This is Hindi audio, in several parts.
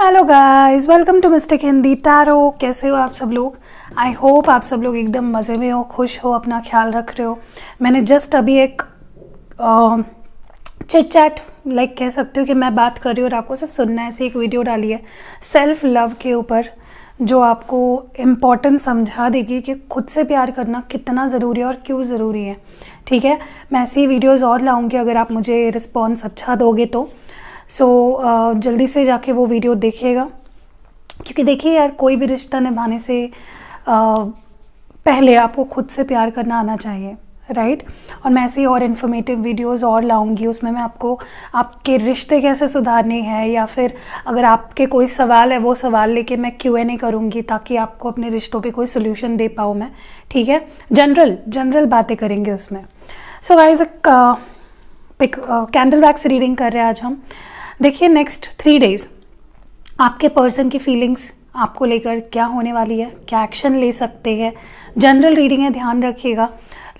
Hello guys welcome to mystic Hindi tarot कैसे हो आप सब लोग आई होप आप सब लोग एकदम मज़े में हो खुश हो अपना ख्याल रख रहे हो मैंने जस्ट अभी एक चिट चैट लाइक कह सकते हो कि मैं बात कर रही हूँ और आपको सिर्फ सुनना है ऐसी एक वीडियो डाली है सेल्फ लव के ऊपर जो आपको इम्पोर्टेंस समझा देगी कि खुद से प्यार करना कितना ज़रूरी है और क्यों ज़रूरी है ठीक है मैं ऐसी वीडियोज़ और लाऊँगी अगर आप मुझे रिस्पॉन्स अच्छा दोगे तो सो so, uh, जल्दी से जाके वो वीडियो देखिएगा क्योंकि देखिए यार कोई भी रिश्ता निभाने से uh, पहले आपको खुद से प्यार करना आना चाहिए राइट right? और मैं ऐसे ही और इन्फॉर्मेटिव वीडियोस और लाऊंगी उसमें मैं आपको आपके रिश्ते कैसे सुधारने हैं या फिर अगर आपके कोई सवाल है वो सवाल लेके मैं क्यू एन ए करूँगी ताकि आपको अपने रिश्तों पे कोई सोल्यूशन दे पाऊँ मैं ठीक है जनरल जनरल बातें करेंगे उसमें so guys pick candle wax reading कर रहे हैं आज हम देखिए नेक्स्ट थ्री डेज आपके पर्सन की फीलिंग्स आपको लेकर क्या होने वाली है क्या एक्शन ले सकते हैं जनरल रीडिंग है ध्यान रखिएगा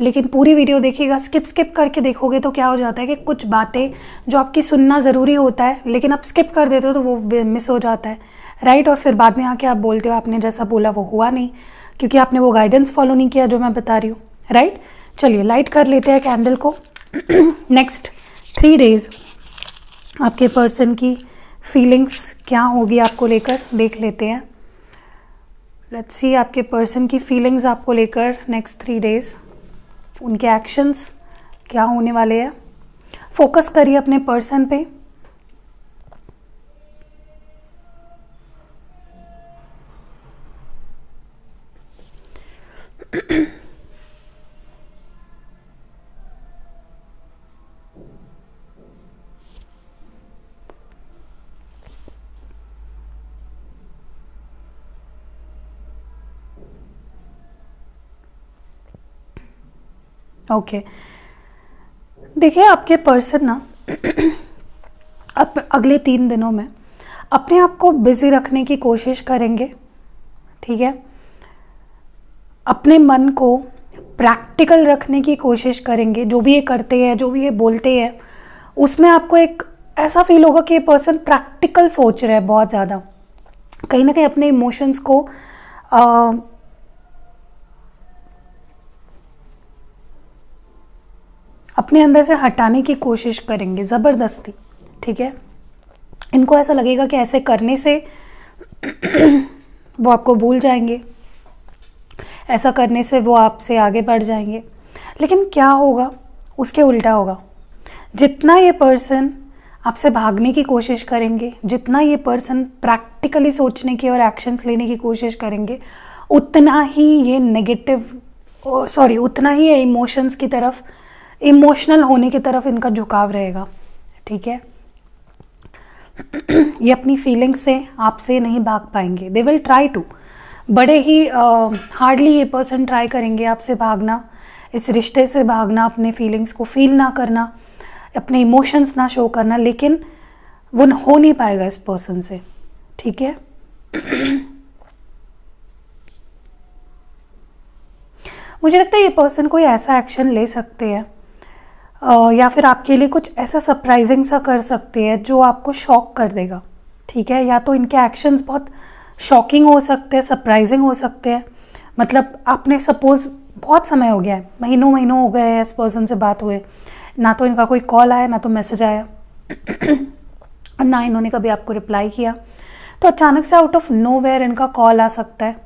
लेकिन पूरी वीडियो देखिएगा स्किप स्किप करके देखोगे तो क्या हो जाता है कि कुछ बातें जो आपकी सुनना ज़रूरी होता है लेकिन आप स्किप कर देते हो तो वो मिस हो जाता है राइट और फिर बाद में आके आप बोलते हो आपने जैसा बोला वो हुआ नहीं क्योंकि आपने वो गाइडेंस फॉलो नहीं किया जो मैं बता रही हूँ राइट चलिए लाइट कर लेते हैं कैंडल को नेक्स्ट थ्री डेज़ आपके पर्सन की फीलिंग्स क्या होगी आपको लेकर देख लेते हैं लेट्स सी आपके पर्सन की फीलिंग्स आपको लेकर नेक्स्ट थ्री डेज उनके एक्शंस क्या होने वाले हैं फोकस करिए अपने पर्सन पे ओके देखिए आपके पर्सन ना अब अगले तीन दिनों में अपने आप को बिज़ी रखने की कोशिश करेंगे ठीक है अपने मन को प्रैक्टिकल रखने की कोशिश करेंगे जो भी ये करते हैं जो भी ये बोलते हैं उसमें आपको एक ऐसा फील होगा कि ये पर्सन प्रैक्टिकल सोच रहा है बहुत ज़्यादा कहीं ना कहीं अपने इमोशंस को आ, अपने अंदर से हटाने की कोशिश करेंगे ज़बरदस्ती ठीक है इनको ऐसा लगेगा कि ऐसे करने से वो आपको भूल जाएंगे ऐसा करने से वो आपसे आगे बढ़ जाएंगे लेकिन क्या होगा उसके उल्टा होगा जितना ये पर्सन आपसे भागने की कोशिश करेंगे जितना ये पर्सन प्रैक्टिकली सोचने की और एक्शंस लेने की कोशिश करेंगे उतना ही ये नेगेटिव सॉरी उतना ही ये इमोशंस की तरफ इमोशनल होने की तरफ इनका झुकाव रहेगा ठीक है ये अपनी फीलिंग्स से आपसे नहीं भाग पाएंगे दे विल ट्राई टू बड़े ही हार्डली uh, ये पर्सन ट्राई करेंगे आपसे भागना इस रिश्ते से भागना अपने फीलिंग्स को फील ना करना अपने इमोशंस ना शो करना लेकिन वो हो नहीं पाएगा इस पर्सन से ठीक है मुझे लगता है ये पर्सन कोई ऐसा एक्शन ले सकते हैं या फिर आपके लिए कुछ ऐसा सरप्राइजिंग सा कर सकते हैं जो आपको शॉक कर देगा ठीक है या तो इनके एक्शंस बहुत शॉकिंग हो सकते हैं सरप्राइजिंग हो सकते हैं मतलब आपने सपोज़ बहुत समय हो गया है महीनों महीनों हो गए हैं इस पर्सन से बात हुए ना तो इनका कोई कॉल आया ना तो मैसेज आया और ना इन्होंने कभी आपको रिप्लाई किया तो अचानक से आउट ऑफ नो वेयर इनका कॉल आ सकता है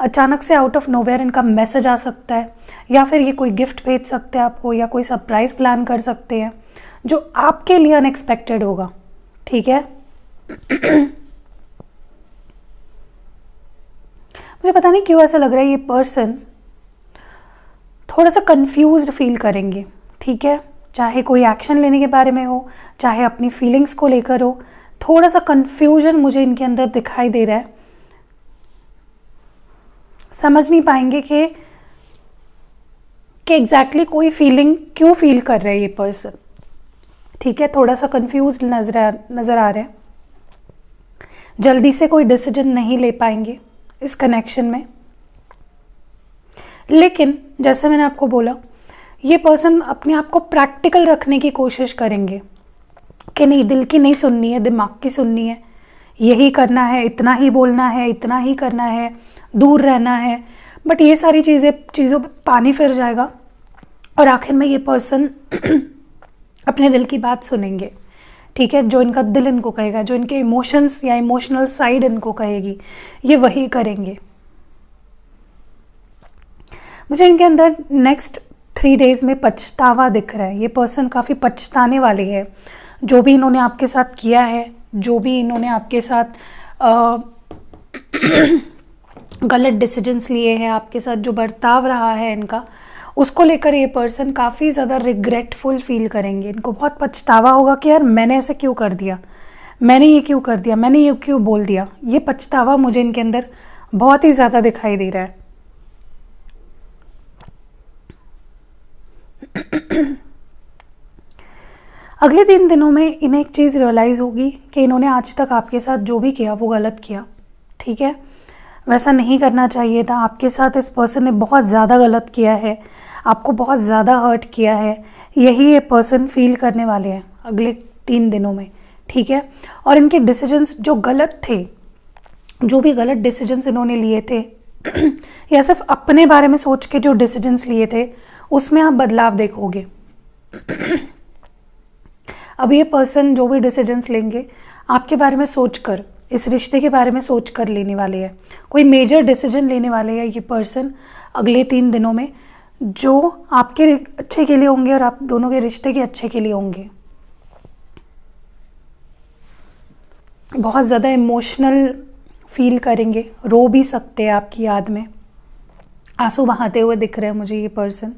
अचानक से आउट ऑफ नोवेयर इनका मैसेज आ सकता है या फिर ये कोई गिफ्ट भेज सकते हैं आपको या कोई सरप्राइज़ प्लान कर सकते हैं जो आपके लिए अनएक्सपेक्टेड होगा ठीक है मुझे पता नहीं क्यों ऐसा लग रहा है ये पर्सन थोड़ा सा कंफ्यूज फील करेंगे ठीक है चाहे कोई एक्शन लेने के बारे में हो चाहे अपनी फीलिंग्स को लेकर हो थोड़ा सा कन्फ्यूजन मुझे इनके अंदर दिखाई दे रहा है समझ नहीं पाएंगे कि कि एग्जैक्टली exactly कोई फीलिंग क्यों फील कर रहा है ये पर्सन ठीक है थोड़ा सा कंफ्यूज नजर नज़र आ रहा है जल्दी से कोई डिसीजन नहीं ले पाएंगे इस कनेक्शन में लेकिन जैसे मैंने आपको बोला ये पर्सन अपने आप को प्रैक्टिकल रखने की कोशिश करेंगे कि नहीं दिल की नहीं सुननी है दिमाग की सुननी है यही करना है इतना ही बोलना है इतना ही करना है दूर रहना है बट ये सारी चीज़ें चीज़ों पर पानी फिर जाएगा और आखिर में ये पर्सन अपने दिल की बात सुनेंगे ठीक है जो इनका दिल इनको कहेगा जो इनके इमोशंस या इमोशनल साइड इनको कहेगी ये वही करेंगे मुझे इनके अंदर नेक्स्ट थ्री डेज में पछतावा दिख रहा है ये पर्सन काफ़ी पछताने वाली है जो भी इन्होंने आपके साथ किया है जो भी इन्होंने आपके साथ आ, गलत डिसीजंस लिए हैं आपके साथ जो बर्ताव रहा है इनका उसको लेकर ये पर्सन काफ़ी ज़्यादा रिग्रेटफुल फील करेंगे इनको बहुत पछतावा होगा कि यार मैंने ऐसे क्यों कर दिया मैंने ये क्यों कर दिया मैंने ये क्यों बोल दिया ये पछतावा मुझे इनके अंदर बहुत ही ज़्यादा दिखाई दे रहा है अगले तीन दिनों में इन्हें एक चीज़ रियलाइज़ होगी कि इन्होंने आज तक आपके साथ जो भी किया वो गलत किया ठीक है वैसा नहीं करना चाहिए था आपके साथ इस पर्सन ने बहुत ज़्यादा गलत किया है आपको बहुत ज़्यादा हर्ट किया है यही ये पर्सन फील करने वाले हैं अगले तीन दिनों में ठीक है और इनके डिसीजंस जो गलत थे जो भी गलत डिसीजंस इन्होंने लिए थे या सिर्फ अपने बारे में सोच के जो डिसीजंस लिए थे उसमें आप बदलाव देखोगे अब ये पर्सन जो भी डिसीजंस लेंगे आपके बारे में सोचकर इस रिश्ते के बारे में सोच कर लेने वाले हैं कोई मेजर डिसीजन लेने वाले हैं ये पर्सन अगले तीन दिनों में जो आपके अच्छे के लिए होंगे और आप दोनों के रिश्ते के अच्छे के लिए होंगे बहुत ज़्यादा इमोशनल फील करेंगे रो भी सकते हैं आपकी याद में आंसू बहाते हुए दिख रहे हैं मुझे ये पर्सन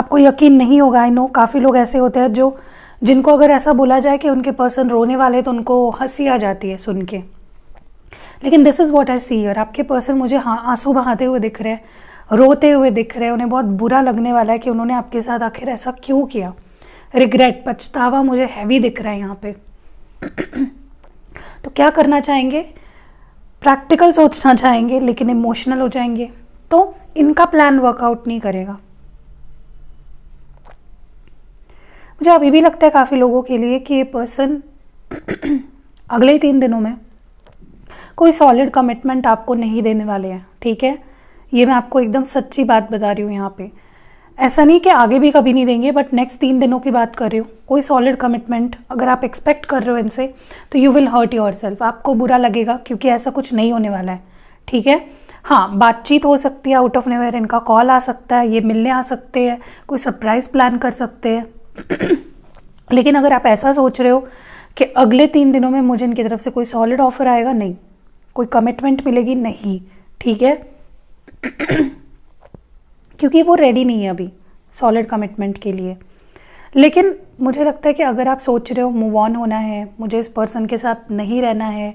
आपको यकीन नहीं होगा आई नो काफ़ी लोग ऐसे होते हैं जो जिनको अगर ऐसा बोला जाए कि उनके पर्सन रोने वाले तो उनको हंसी आ जाती है सुन के लेकिन this is what I see और आपके पर्सन मुझे हाँ, आंसू बहाते हुए दिख रहे हैं रोते हुए दिख रहे हैं उन्हें बहुत बुरा लगने वाला है कि उन्होंने आपके साथ आखिर ऐसा क्यों किया रिग्रेट पछतावा मुझे हैवी दिख रहा है यहाँ पे तो क्या करना चाहेंगे प्रैक्टिकल सोचना चाहेंगे लेकिन इमोशनल हो जाएंगे तो इनका प्लान वर्कआउट नहीं करेगा मुझे अभी भी लगता है काफ़ी लोगों के लिए कि ये पर्सन अगले तीन दिनों में कोई सॉलिड कमिटमेंट आपको नहीं देने वाले हैं ठीक है ये मैं आपको एकदम सच्ची बात बता रही हूँ यहाँ पे ऐसा नहीं कि आगे भी कभी नहीं देंगे बट नेक्स्ट तीन दिनों की बात कर रही हूँ कोई सॉलिड कमिटमेंट अगर आप एक्सपेक्ट कर रहे हो इनसे तो you will hurt yourself आपको बुरा लगेगा क्योंकि ऐसा कुछ नहीं होने वाला है ठीक है हाँ बातचीत हो सकती है आउट ऑफ नेवेयर इनका कॉल आ सकता है ये मिलने आ सकते हैं कोई सरप्राइज़ प्लान कर सकते हैं लेकिन अगर आप ऐसा सोच रहे हो कि अगले तीन दिनों में मुझे इनकी तरफ से कोई सॉलिड ऑफर आएगा नहीं कोई कमिटमेंट मिलेगी नहीं ठीक है क्योंकि वो रेडी नहीं है अभी सॉलिड कमिटमेंट के लिए लेकिन मुझे लगता है कि अगर आप सोच रहे हो मूव ऑन होना है मुझे इस पर्सन के साथ नहीं रहना है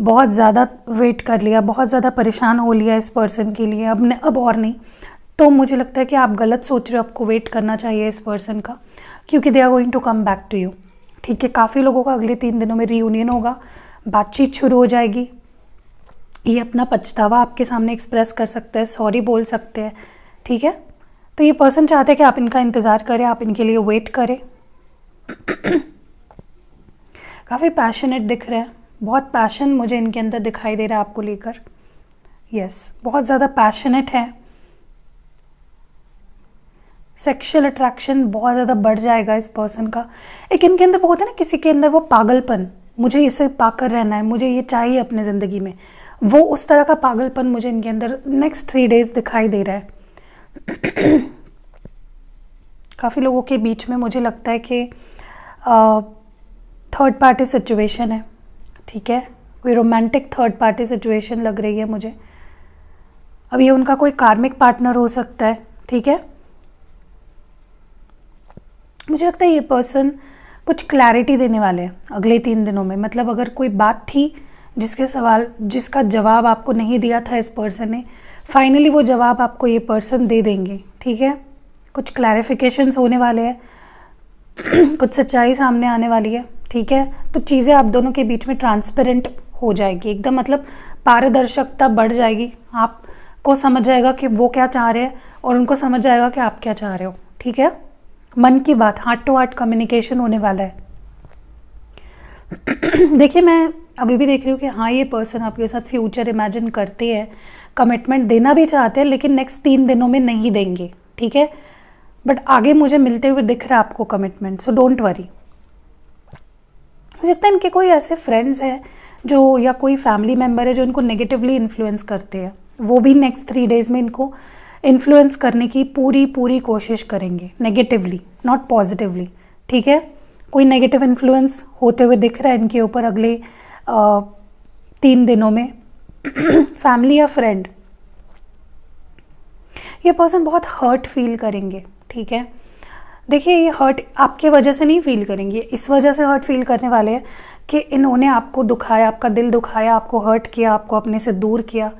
बहुत ज़्यादा वेट कर लिया बहुत ज़्यादा परेशान हो लिया इस पर्सन के लिए अब न, अब और नहीं तो मुझे लगता है कि आप गलत सोच रहे हो आपको वेट करना चाहिए इस पर्सन का क्योंकि they are going to come back to you ठीक है काफ़ी लोगों का अगले तीन दिनों में रीयूनियन होगा बातचीत शुरू हो जाएगी ये अपना पछतावा आपके सामने एक्सप्रेस कर सकते हैं सॉरी बोल सकते हैं ठीक है तो ये पर्सन चाहते हैं कि आप इनका इंतज़ार करें आप इनके लिए वेट करें काफ़ी पैशनेट दिख रहे हैं बहुत पैशन मुझे इनके अंदर दिखाई दे रहा है आपको लेकर यस yes, बहुत ज़्यादा पैशनेट है सेक्शुअल अट्रैक्शन बहुत ज़्यादा बढ़ जाएगा इस पर्सन का एक इनके अंदर वो होता है ना किसी के अंदर वो पागलपन मुझे इसे पाकर रहना है मुझे ये चाहिए अपने ज़िंदगी में वो उस तरह का पागलपन मुझे इनके अंदर नेक्स्ट थ्री डेज दिखाई दे रहा है काफ़ी लोगों के बीच में मुझे लगता है कि थर्ड पार्टी सिचुएशन है ठीक है कोई रोमांटिक थर्ड पार्टी सिचुएशन लग रही है मुझे अब ये उनका कोई कार्मिक पार्टनर हो सकता है ठीक है मुझे लगता है ये पर्सन कुछ क्लैरिटी देने वाले हैं अगले तीन दिनों में मतलब अगर कोई बात थी जिसके सवाल जिसका जवाब आपको नहीं दिया था इस पर्सन ने फाइनली वो जवाब आपको ये पर्सन दे देंगे ठीक है कुछ क्लैरिफिकेशंस होने वाले हैं कुछ सच्चाई सामने आने वाली है ठीक है तो चीज़ें आप दोनों के बीच में ट्रांसपेरेंट हो जाएगी एकदम मतलब पारदर्शकता बढ़ जाएगी आपको समझ जाएगा कि वो क्या चाह रहे हैं और उनको समझ जाएगा कि आप क्या चाह रहे हो ठीक है मन की बात हार्ट टू हार्ट कम्युनिकेशन होने वाला है देखिए मैं अभी भी देख रही हूँ कि हाँ ये पर्सन आपके साथ फ्यूचर इमेजिन करते हैं कमिटमेंट देना भी चाहते हैं लेकिन नेक्स्ट तीन दिनों में नहीं देंगे ठीक है बट आगे मुझे मिलते हुए दिख रहा है आपको कमिटमेंट सो डोंट वरी मुझे लगता है इनके कोई ऐसे फ्रेंड्स हैं जो या कोई फैमिली मेम्बर है जो इनको नेगेटिवली इन्फ्लुएंस करते हैं वो भी नेक्स्ट थ्री डेज में इनको इन्फ्लुएंस करने की पूरी पूरी कोशिश करेंगे नेगेटिवली नॉट पॉजिटिवली ठीक है कोई नेगेटिव इन्फ्लुएंस होते हुए दिख रहा है इनके ऊपर अगले आ, तीन दिनों में फैमिली या फ्रेंड ये पर्सन बहुत हर्ट फील करेंगे ठीक है देखिए ये हर्ट आपके वजह से नहीं फील करेंगे इस वजह से हर्ट फील करने वाले हैं कि इन्होंने आपको दुखाया आपका दिल दुखाया आपको हर्ट किया आपको अपने से दूर किया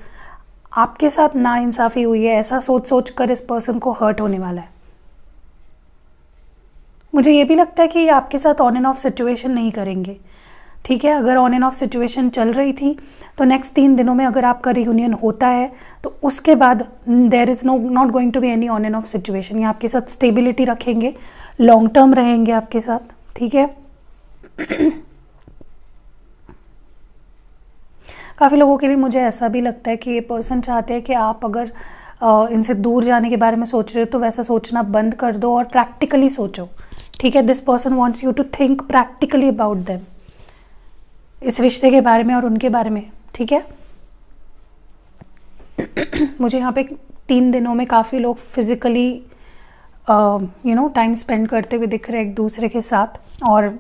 आपके साथ ना इंसाफी हुई है ऐसा सोच सोच कर इस पर्सन को हर्ट होने वाला है मुझे ये भी लगता है कि ये आपके साथ ऑन एंड ऑफ सिचुएशन नहीं करेंगे ठीक है अगर ऑन एंड ऑफ सिचुएशन चल रही थी तो नेक्स्ट तीन दिनों में अगर आपका रियूनियन होता है तो उसके बाद there is no not going to be any on and off situation ये आपके साथ स्टेबिलिटी रखेंगे लॉन्ग टर्म रहेंगे आपके साथ ठीक है काफ़ी लोगों के लिए मुझे ऐसा भी लगता है कि ये पर्सन चाहते हैं कि आप अगर इनसे दूर जाने के बारे में सोच रहे हो तो वैसा सोचना बंद कर दो और प्रैक्टिकली सोचो ठीक है this person wants you to think practically about them इस रिश्ते के बारे में और उनके बारे में ठीक है मुझे यहाँ पे तीन दिनों में काफ़ी लोग physically you know time spend करते हुए दिख रहे हैं एक दूसरे के साथ और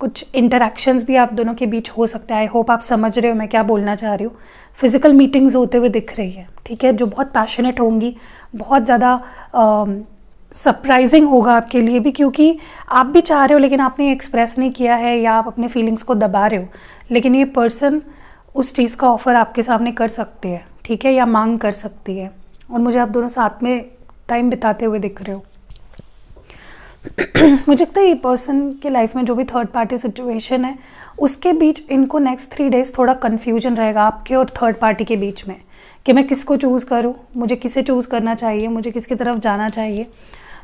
कुछ इंटरेक्शंस भी आप दोनों के बीच हो सकते हैं आई होप आप समझ रहे हो मैं क्या बोलना चाह रही हूँ फिज़िकल मीटिंग्स होते हुए दिख रही है ठीक है जो बहुत पैशनेट होंगी बहुत ज़्यादा सरप्राइजिंग होगा आपके लिए भी क्योंकि आप भी चाह रहे हो लेकिन आपने एक्सप्रेस नहीं किया है या आप अपने फीलिंग्स को दबा रहे हो लेकिन ये पर्सन उस चीज़ का ऑफ़र आपके सामने कर सकती है ठीक है या मांग कर सकती है और मुझे आप दोनों साथ में टाइम बिताते हुए दिख रहे हो मुझे लगता है ये पर्सन के लाइफ में जो भी थर्ड पार्टी सिचुएशन है उसके बीच इनको नेक्स्ट थ्री डेज थोड़ा कन्फ्यूजन रहेगा आपके और थर्ड पार्टी के बीच में कि मैं किसको चूज़ करूँ मुझे किसे चूज़ करना चाहिए मुझे किसकी तरफ जाना चाहिए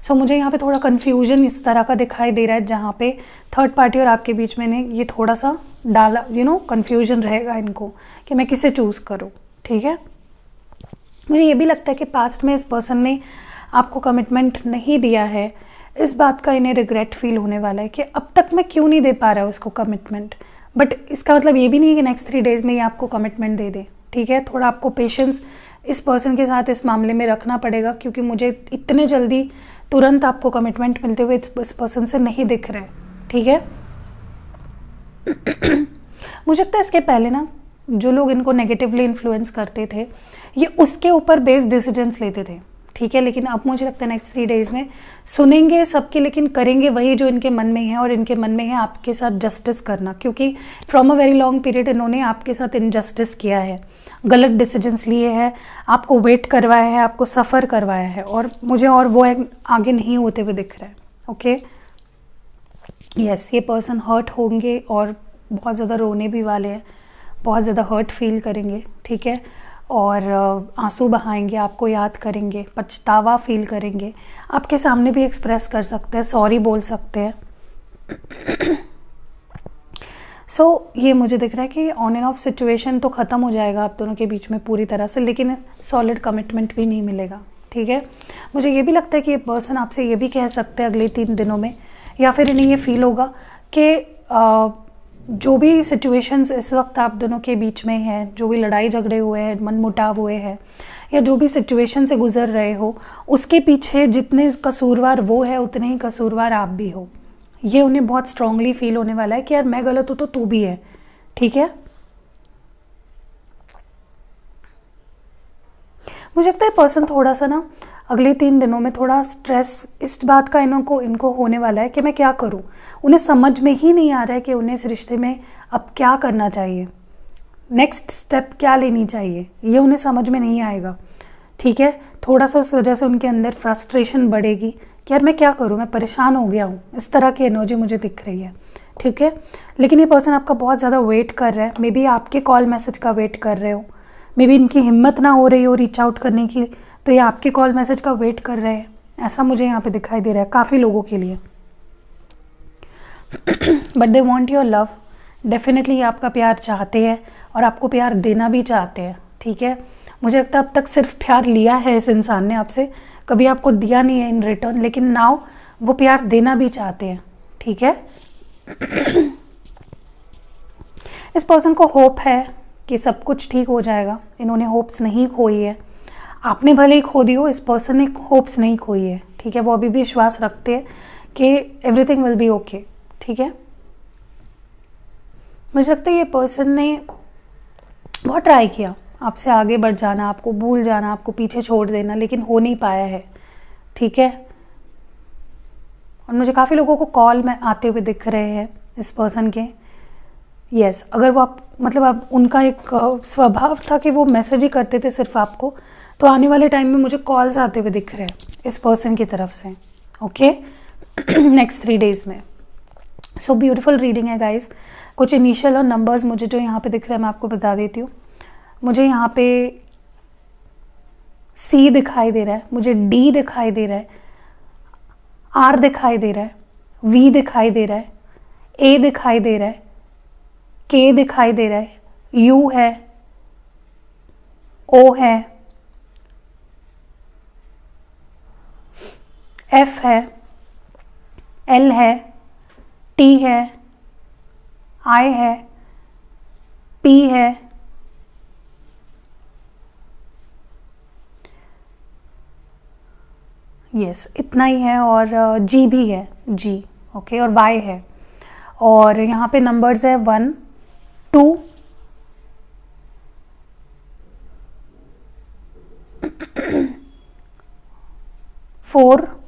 सो so, मुझे यहाँ पे थोड़ा कन्फ्यूजन इस तरह का दिखाई दे रहा है जहाँ पे थर्ड पार्टी और आपके बीच में ये थोड़ा सा डाला यू नो कन्फ्यूजन रहेगा इनको कि मैं किसे चूज़ करूँ ठीक है मुझे ये भी लगता है कि पास्ट में इस पर्सन ने आपको कमिटमेंट नहीं दिया है इस बात का इन्हें रिग्रेट फील होने वाला है कि अब तक मैं क्यों नहीं दे पा रहा हूँ इसको कमिटमेंट बट इसका मतलब ये भी नहीं है कि नेक्स्ट थ्री डेज़ में ये आपको कमिटमेंट दे दे ठीक है थोड़ा आपको पेशेंस इस पर्सन के साथ इस मामले में रखना पड़ेगा क्योंकि मुझे इतने जल्दी तुरंत आपको कमिटमेंट मिलते हुए इस पर्सन से नहीं दिख रहे ठीक है मुझे लगता है इसके पहले ना जो लोग इनको नेगेटिवली इन्फ्लुएंस करते थे ये उसके ऊपर बेस्ड डिसीजंस लेते थे ठीक है लेकिन अब मुझे लगता है नेक्स्ट थ्री डेज में सुनेंगे सबके लेकिन करेंगे वही जो इनके मन में है और इनके मन में है आपके साथ जस्टिस करना क्योंकि from a very long period इन्होंने आपके साथ इनजस्टिस किया है गलत डिसीजंस लिए हैं आपको वेट करवाया है आपको सफ़र करवाया है और मुझे और वो आगे नहीं होते हुए दिख रहा है ओके यस ये पर्सन हर्ट होंगे और बहुत ज़्यादा रोने भी वाले हैं बहुत ज़्यादा हर्ट फील करेंगे ठीक है और आंसू बहाएंगे आपको याद करेंगे पछतावा फील करेंगे आपके सामने भी एक्सप्रेस कर सकते हैं सॉरी बोल सकते हैं सो so, ये मुझे दिख रहा है कि ऑन एंड ऑफ सिचुएशन तो ख़त्म हो जाएगा आप दोनों के बीच में पूरी तरह से लेकिन सॉलिड कमिटमेंट भी नहीं मिलेगा ठीक है मुझे ये भी लगता है कि ये पर्सन आपसे ये भी कह सकते हैं अगले तीन दिनों में या फिर इन्हें ये फील होगा कि जो भी सिचुएशंस इस वक्त आप दोनों के बीच में हैं जो भी लड़ाई झगड़े हुए हैं मन मुटाव हुए हैं या जो भी सिचुएशन से गुजर रहे हो उसके पीछे जितने कसूरवार वो है उतने ही कसूरवार आप भी हो ये उन्हें बहुत स्ट्रांगली फील होने वाला है कि यार मैं गलत हूँ तो तू भी है ठीक है मुझे लगता है पर्सन थोड़ा सा ना अगले तीन दिनों में थोड़ा स्ट्रेस इस बात का इनको इनको होने वाला है कि मैं क्या करूं उन्हें समझ में ही नहीं आ रहा है कि उन्हें इस रिश्ते में अब क्या करना चाहिए नेक्स्ट स्टेप क्या लेनी चाहिए ये उन्हें समझ में नहीं आएगा ठीक है थोड़ा सा उस वजह से उनके अंदर फ्रस्ट्रेशन बढ़ेगी कि यार मैं क्या करूँ मैं परेशान हो गया हूँ इस तरह की एनर्जी मुझे दिख रही है ठीक है लेकिन ये पर्सन आपका बहुत ज़्यादा वेट कर रहा है मे बी आपके कॉल मैसेज का वेट कर रहे हो मे बी इनकी हिम्मत ना हो रही हो रीच आउट करने की तो ये आपके कॉल मैसेज का वेट कर रहे हैं ऐसा मुझे यहाँ पे दिखाई दे रहा है काफ़ी लोगों के लिए but they want your love definitely ये आपका प्यार चाहते हैं और आपको प्यार देना भी चाहते हैं ठीक है मुझे लगता है अब तक सिर्फ प्यार लिया है इस इंसान ने आपसे कभी आपको दिया नहीं है इन रिटर्न लेकिन नाव वो प्यार देना भी चाहते हैं ठीक है इस पर्सन को होप है कि सब कुछ ठीक हो जाएगा इन्होंने होप्स नहीं खोई है आपने भले ही खो दी हो इस पर्सन ने होप्स नहीं खोई है ठीक है वो अभी भी विश्वास रखते हैं कि एवरीथिंग विल बी ओके ठीक है मुझे लगता है ये पर्सन ने बहुत ट्राई किया आपसे आगे बढ़ जाना आपको भूल जाना आपको पीछे छोड़ देना लेकिन हो नहीं पाया है ठीक है और मुझे काफ़ी लोगों को कॉल में आते हुए दिख रहे हैं इस पर्सन के यस yes, अगर वो आप मतलब आप उनका एक स्वभाव था कि वो मैसेज ही करते थे सिर्फ आपको तो आने वाले टाइम में मुझे कॉल्स आते हुए दिख रहे हैं इस पर्सन की तरफ से ओके नेक्स्ट थ्री डेज में सो ब्यूटीफुल रीडिंग है गाइस कुछ इनिशियल और नंबर्स मुझे जो यहाँ पे दिख रहे हैं मैं आपको बता देती हूँ मुझे यहाँ पे सी दिखाई दे रहा है मुझे डी दिखाई दे रहा है आर दिखाई दे रहा है वी दिखाई दे रहा है ए दिखाई दे रहा है के दिखाई दे रहा है यू है ओ है एफ है एल है टी है आई है पी है यस yes, इतना ही है और जी भी है जी ओके okay, और वाई है और यहाँ पे नंबर्स है one two four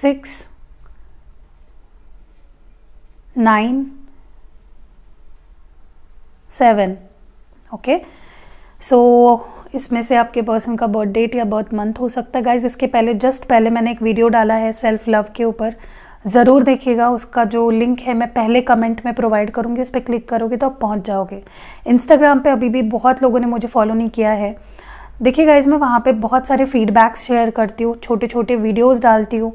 six nine seven okay so इसमें से आपके पर्सन का बर्थ डेट या बर्थ मंथ हो सकता है गाइज इसके पहले जस्ट पहले मैंने एक वीडियो डाला है सेल्फ लव के ऊपर ज़रूर देखिएगा उसका जो लिंक है मैं पहले कमेंट में प्रोवाइड करूँगी उस पर क्लिक करोगे तो आप पहुँच जाओगे इंस्टाग्राम पे अभी भी बहुत लोगों ने मुझे फॉलो नहीं किया है देखिए गाइज मैं वहाँ पे बहुत सारे फीडबैक्स शेयर करती हूँ छोटे छोटे वीडियोज़ डालती हूँ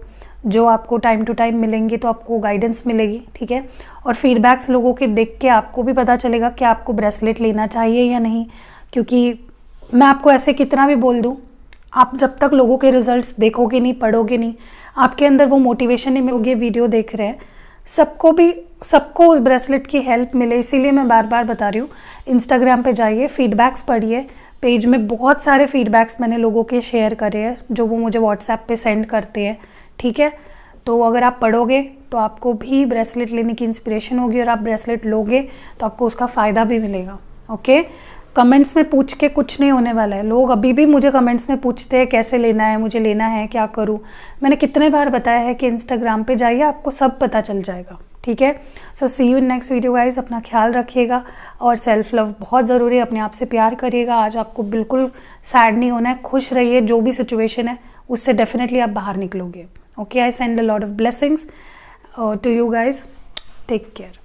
जो आपको टाइम टू टाइम मिलेंगे तो आपको गाइडेंस मिलेगी ठीक है और फीडबैक्स लोगों के देख के आपको भी पता चलेगा कि आपको ब्रेसलेट लेना चाहिए या नहीं क्योंकि मैं आपको ऐसे कितना भी बोल दूँ आप जब तक लोगों के रिजल्ट्स देखोगे नहीं पढ़ोगे नहीं आपके अंदर वो मोटिवेशन नहीं मिलोगे वीडियो देख रहे हैं सबको भी सबको उस ब्रेसलेट की हेल्प मिले इसीलिए मैं बार बार बता रही हूँ इंस्टाग्राम पे जाइए फीडबैक्स पढ़िए पेज में बहुत सारे फीडबैक्स मैंने लोगों के शेयर करे हैं जो वो मुझे व्हाट्सएप पे सेंड करते हैं ठीक है तो अगर आप पढ़ोगे तो आपको भी ब्रेसलेट लेने की इंस्पिरेशन होगी और आप ब्रेसलेट लोगे तो आपको उसका फ़ायदा भी मिलेगा ओके कमेंट्स में पूछ के कुछ नहीं होने वाला है लोग अभी भी मुझे कमेंट्स में पूछते हैं कैसे लेना है मुझे लेना है क्या करूँ मैंने कितने बार बताया है कि इंस्टाग्राम पे जाइए आपको सब पता चल जाएगा ठीक है so see you next video guys अपना ख्याल रखिएगा और सेल्फ लव बहुत ज़रूरी है अपने आप से प्यार करिएगा आज आपको बिल्कुल सैड नहीं होना है खुश रहिए जो भी सिचुएशन है उससे डेफिनेटली आप बाहर निकलोगे okay i send a lot of blessings uh, to you guys take care